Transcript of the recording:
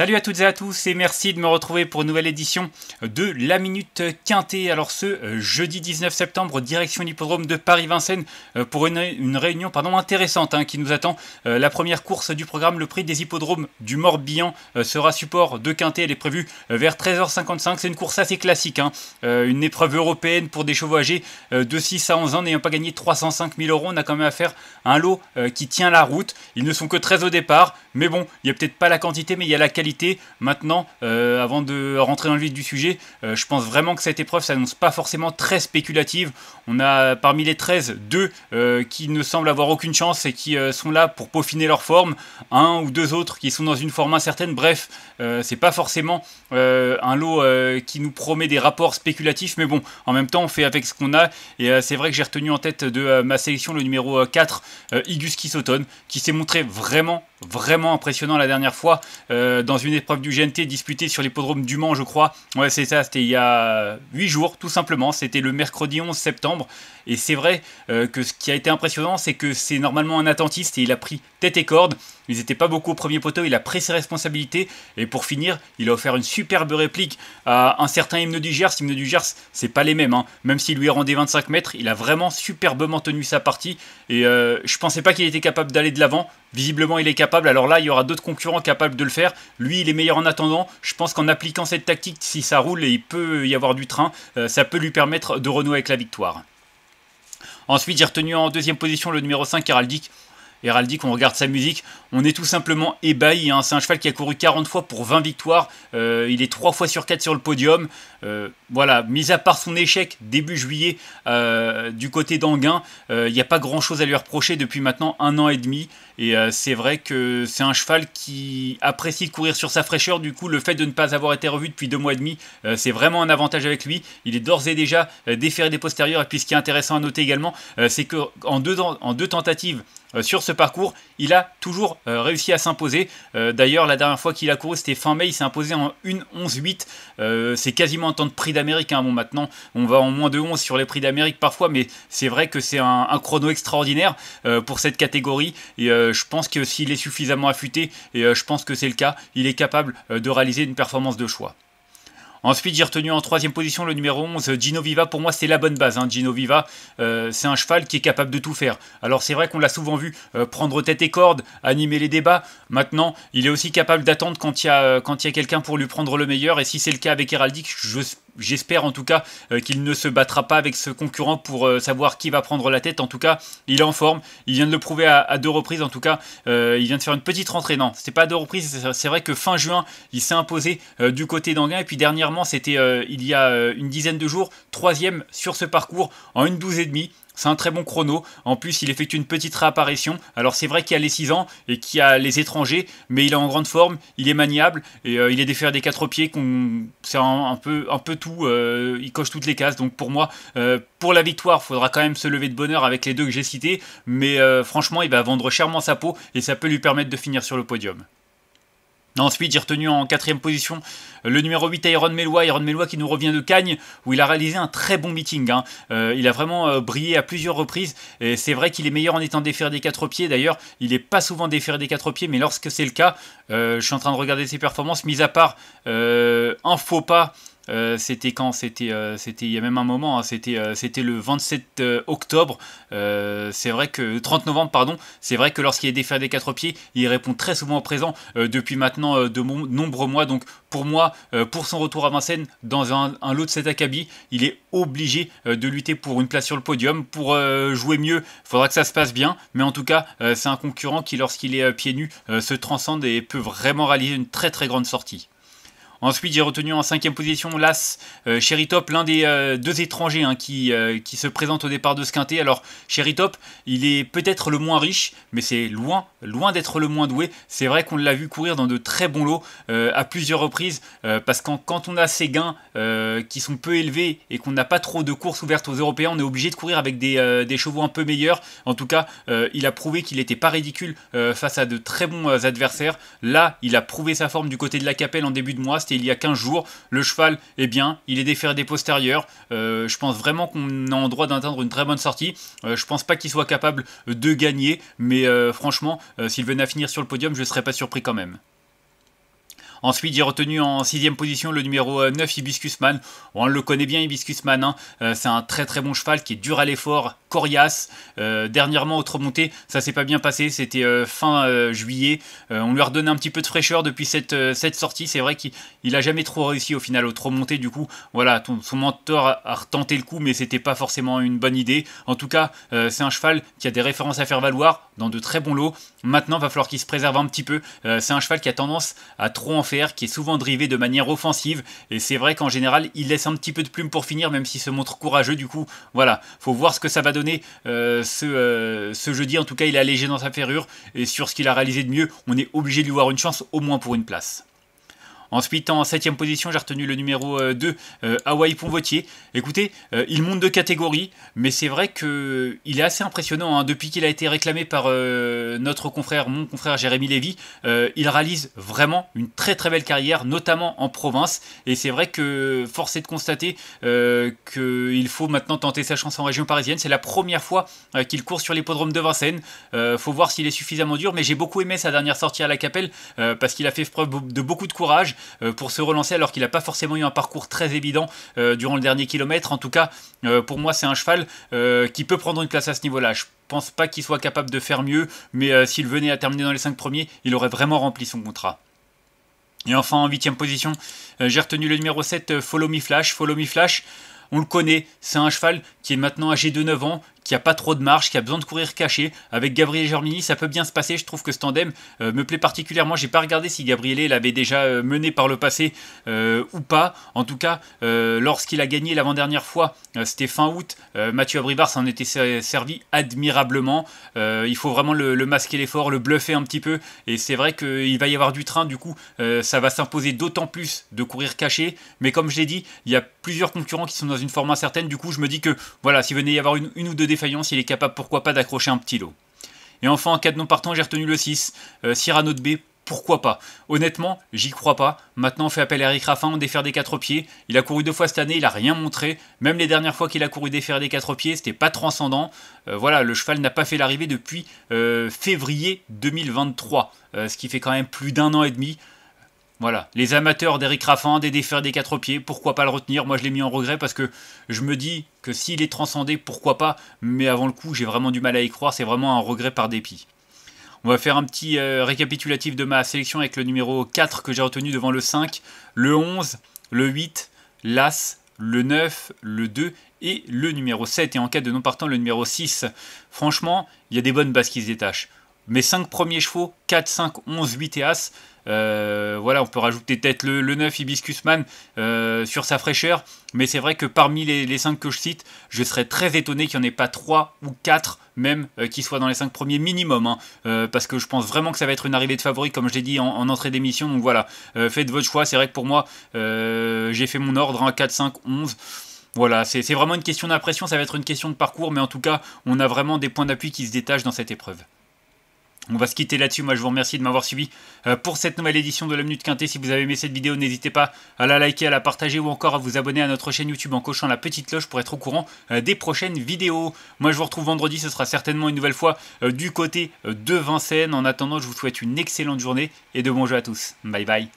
Salut à toutes et à tous et merci de me retrouver pour une nouvelle édition de La Minute Quintée. Alors ce euh, jeudi 19 septembre, direction l'hippodrome de Paris-Vincennes euh, pour une, réunion pardon, intéressante hein, qui nous attend. Euh, la première course du programme, le prix des hippodromes du Morbihan, sera support de Quintée. Elle est prévue vers 13h55. C'est une course assez classique, hein. une épreuve européenne pour des chevaux âgés de 6 à 11 ans n'ayant pas gagné 305 000 euros. On a quand même affaire à un lot qui tient la route. Ils ne sont que 13 au départ, mais bon, il n'y a peut-être pas la quantité, mais il y a la qualité Maintenant, euh, avant de rentrer dans le vif du sujet, euh, je pense vraiment que cette épreuve s'annonce pas forcément très spéculative. On a parmi les 13, deux euh, qui ne semblent avoir aucune chance et qui sont là pour peaufiner leur forme. Un ou deux autres qui sont dans une forme incertaine. Bref, c'est pas forcément un lot qui nous promet des rapports spéculatifs, mais bon, en même temps, on fait avec ce qu'on a. Et c'est vrai que j'ai retenu en tête de ma sélection le numéro 4, Igus Kisoton, qui s'est montré vraiment vraiment impressionnant la dernière fois euh, dans une épreuve du GNT disputée sur l'hippodrome du Mans, je crois. Ouais, c'est ça, c'était il y a 8 jours, tout simplement. C'était le mercredi 11 septembre. Et c'est vrai euh, que ce qui a été impressionnant, c'est que c'est normalement un attentiste et il a pris tête et corde. Ils n'étaient pas beaucoup au premier poteau, il a pris ses responsabilités. Et pour finir, il a offert une superbe réplique à un certain hymne du Gers. Hymne du Gers, c'est pas les mêmes. Hein. Même s'il lui rendait 25 mètres, il a vraiment superbement tenu sa partie. Et euh, je pensais pas qu'il était capable d'aller de l'avant. Visiblement, il est capable alors là, il y aura d'autres concurrents capables de le faire. Lui, il est meilleur en attendant. Je pense qu'en appliquant cette tactique, si ça roule et il peut y avoir du train, euh, ça peut lui permettre de renouer avec la victoire. Ensuite, j'ai retenu en deuxième position le numéro 5, Heraldic Héraldique, on regarde sa musique, on est tout simplement ébahi. Hein. C'est un cheval qui a couru 40 fois pour 20 victoires. Euh, il est 3 fois sur 4 sur le podium. Euh, voilà, mis à part son échec début juillet euh, du côté d'Anguin, il n'y a pas grand chose à lui reprocher depuis maintenant un an et demi. Et c'est vrai que c'est un cheval qui apprécie de courir sur sa fraîcheur. Du coup, le fait de ne pas avoir été revu depuis deux mois et demi, c'est vraiment un avantage avec lui. Il est d'ores et déjà déféré des postérieurs. Et puis, ce qui est intéressant à noter également, c'est que en deux tentatives, euh, sur ce parcours, il a toujours euh, réussi à s'imposer. Euh, d'ailleurs, la dernière fois qu'il a couru, c'était fin mai, il s'est imposé en 1-11-8. c'est quasiment un temps de prix d'Amérique. Hein. Bon, maintenant, on va en moins de 11 sur les prix d'Amérique parfois, mais c'est vrai que c'est un, un, chrono extraordinaire pour cette catégorie. Et je pense que s'il est suffisamment affûté, et je pense que c'est le cas, il est capable de réaliser une performance de choix. Ensuite, j'ai retenu en troisième position le numéro 11, Gino Viva. Pour moi, c'est la bonne base. Hein. Gino Viva, euh, c'est un cheval qui est capable de tout faire. Alors, c'est vrai qu'on l'a souvent vu euh, prendre tête et corde, animer les débats. Maintenant, il est aussi capable d'attendre quand il y a, euh, quand il y a quelqu'un pour lui prendre le meilleur. Et si c'est le cas avec héraldique je, j'espère en tout cas euh, qu'il ne se battra pas avec ce concurrent pour euh, savoir qui va prendre la tête. En tout cas, il est en forme. Il vient de le prouver à, deux reprises. En tout cas, euh, il vient de faire une petite rentrée. Non, n'est pas à deux reprises. C'est vrai que fin juin, il s'est imposé du côté d'Anguin. Et puis dernièrement, c'était il y a une dizaine de jours, troisième sur ce parcours en une douze et demie. C'est un très bon chrono. En plus, il effectue une petite réapparition. Alors, c'est vrai qu'il a les 6 ans et qu'il a les étrangers, mais il est en grande forme, il est maniable et euh, il est défaire des quatre pieds. C'est un, peu, un peu tout. Euh, il coche toutes les cases. Donc, pour moi, euh, pour la victoire, il faudra quand même se lever de bonheur avec les deux que j'ai cités. Mais franchement, il va vendre chèrement sa peau et ça peut lui permettre de finir sur le podium. Ensuite, j'ai retenu en quatrième position le numéro 8, Iron Melois. Iron Melois qui nous revient de Cagnes, où il a réalisé un très bon meeting. Hein. Euh, il a vraiment euh, brillé à plusieurs reprises. Et c'est vrai qu'il est meilleur en étant déféré des quatre pieds. D'ailleurs, il n'est pas souvent déféré des quatre pieds, mais lorsque c'est le cas, euh, je suis en train de regarder ses performances, mis à part un faux pas euh, c'était quand C'était euh, c'était il y a même un moment. Hein. Euh, c'était le 27 octobre. c'est vrai que 30 novembre pardon. C'est vrai que lorsqu'il est défait des quatre pieds, il répond très souvent au présent depuis maintenant de nombreux mois. Donc pour moi, pour son retour à Vincennes dans un, lot de cet acabit, il est obligé de lutter pour une place sur le podium. Pour jouer mieux, faudra que ça se passe bien. Mais en tout cas, c'est un concurrent qui lorsqu'il est pieds nus se transcende et peut vraiment réaliser une très très grande sortie. Ensuite, j'ai retenu en cinquième position l'As euh, Cheritop, Top, l'un des euh, deux étrangers hein, qui, euh, qui, se présente au départ de ce quintet. Alors, Top, il est peut-être le moins riche, mais c'est loin, loin d'être le moins doué. C'est vrai qu'on l'a vu courir dans de très bons lots à plusieurs reprises, parce que quand on a ces gains qui sont peu élevés et qu'on n'a pas trop de courses ouvertes aux Européens, on est obligé de courir avec des, des chevaux un peu meilleurs. En tout cas, il a prouvé qu'il n'était pas ridicule face à de très bons adversaires. Là, il a prouvé sa forme du côté de la Capelle en début de mois il y a 15 jours. Le cheval, est eh bien, il est déféré des postérieurs. je pense vraiment qu'on a en droit d'atteindre une très bonne sortie. Euh, je pense pas qu'il soit capable de gagner, mais euh, franchement, euh, s'il venait à finir sur le podium, je ne serais pas surpris quand même. Ensuite, j'ai retenu en sixième position le numéro 9, euh, Hibiscusman. Man. on le connaît bien, Hibiscusman. Man. Hein. Euh, c'est un très très bon cheval qui est dur à l'effort, coriace. Euh, dernièrement, autre montée, ça s'est pas bien passé. C'était fin juillet. on lui a redonné un petit peu de fraîcheur depuis cette, cette sortie. C'est vrai qu'il a jamais trop réussi au final, au trop Du coup, voilà, son mentor a, retenté le coup, mais c'était pas forcément une bonne idée. En tout cas, c'est un cheval qui a des références à faire valoir dans de très bons lots. Maintenant, va falloir qu'il se préserve un petit peu. c'est un cheval qui a tendance à trop en qui est souvent drivé de manière offensive. Et c'est vrai qu'en général, il laisse un petit peu de plume pour finir, même s'il se montre courageux. Du coup, voilà, faut voir ce que ça va donner euh, ce, euh, ce, jeudi. En tout cas, il est allégé dans sa ferrure. Et sur ce qu'il a réalisé de mieux, on est obligé de lui voir une chance, au moins pour une place. Ensuite, en septième position, j'ai retenu le numéro 2, euh, euh, Hawaii Ponvotier. Écoutez, euh, il monte de catégorie, mais c'est vrai qu'il est assez impressionnant. Hein. Depuis qu'il a été réclamé par notre confrère, mon confrère Jérémy Lévy, il réalise vraiment une très très belle carrière, notamment en province. Et c'est vrai que force est de constater qu'il faut maintenant tenter sa chance en région parisienne. C'est la première fois qu'il court sur l'hippodrome de Vincennes. Il faut voir s'il est suffisamment dur, mais j'ai beaucoup aimé sa dernière sortie à la Capelle parce qu'il a fait preuve de beaucoup de courage. Euh, pour se relancer alors qu'il n'a pas forcément eu un parcours très évident euh, durant le dernier kilomètre. En tout cas, euh, pour moi, c'est un cheval qui peut prendre une place à ce niveau-là. Je pense pas qu'il soit capable de faire mieux, mais s'il venait à terminer dans les 5 premiers, il aurait vraiment rempli son contrat. Et enfin, en huitième position, j'ai retenu le numéro 7, Follow Me Flash. Follow Me Flash, on le connaît, c'est un cheval qui est maintenant âgé de 9 ans, qui a pas trop de marche, qui a besoin de courir caché. Avec Gabriel Germini, ça peut bien se passer. Je trouve que ce tandem euh, me plaît particulièrement. J'ai pas regardé si Gabriel l'avait déjà euh, mené par le passé euh, ou pas. En tout cas, lorsqu'il a gagné l'avant-dernière fois, c'était fin août. Mathieu Abrivard s'en était servi admirablement. il faut vraiment le, masquer l'effort, le bluffer un petit peu. Et c'est vrai qu'il va y avoir du train. Du coup, ça va s'imposer d'autant plus de courir caché. Mais comme je l'ai dit, il y a plusieurs concurrents qui sont dans une forme incertaine. Du coup, je me dis que voilà, s'il venait y avoir une ou deux défaillance, il est capable, pourquoi pas, d'accrocher un petit lot. Et enfin, en cas de non partant, j'ai retenu le 6, euh, Cyrano de B, pourquoi pas Honnêtement, j'y crois pas. Maintenant, on fait appel à Eric Raffin, on défère des quatre pieds. Il a couru deux fois cette année, il a rien montré. Même les dernières fois qu'il a couru défaire des quatre pieds, c'était pas transcendant. Euh, voilà, le cheval n'a pas fait l'arrivée depuis euh, février 2023, ce qui fait quand même plus d'un an et demi. Voilà, les amateurs d'Eric Raffin, des défers, des quatre pieds, pourquoi pas le retenir Moi je l'ai mis en regret parce que je me dis que s'il est transcendé, pourquoi pas Mais avant le coup, j'ai vraiment du mal à y croire, c'est vraiment un regret par dépit. On va faire un petit euh, récapitulatif de ma sélection avec le numéro 4 que j'ai retenu devant le 5, le 11, le 8, l'As, le 9, le 2 et le numéro 7. Et en cas de non partant, le numéro 6. Franchement, il y a des bonnes bases qui se détachent. Mes 5 premiers chevaux, 4, 5, 11, 8 et As. Euh, voilà, on peut rajouter peut-être le, 9 Hibiscusman euh, sur sa fraîcheur, mais c'est vrai que parmi les, 5 que je cite, je serais très étonné qu'il n'y en ait pas 3 ou 4 même euh, qui soient dans les 5 premiers minimum, hein. euh, parce que je pense vraiment que ça va être une arrivée de favori, comme je l'ai dit en, entrée d'émission, donc voilà, faites votre choix, c'est vrai que pour moi, j'ai fait mon ordre, 4, 5, 11. Voilà, c'est vraiment une question d'impression, ça va être une question de parcours, mais en tout cas, on a vraiment des points d'appui qui se détachent dans cette épreuve. On va se quitter là-dessus. Moi, je vous remercie de m'avoir suivi euh, pour cette nouvelle édition de la Minute Quintée. Si vous avez aimé cette vidéo, n'hésitez pas à la liker, à la partager ou encore à vous abonner à notre chaîne YouTube en cochant la petite cloche pour être au courant euh, des prochaines vidéos. Moi, je vous retrouve vendredi. Ce sera certainement une nouvelle fois euh, du côté de Vincennes. En attendant, je vous souhaite une excellente journée et de bons jeux à tous. Bye bye.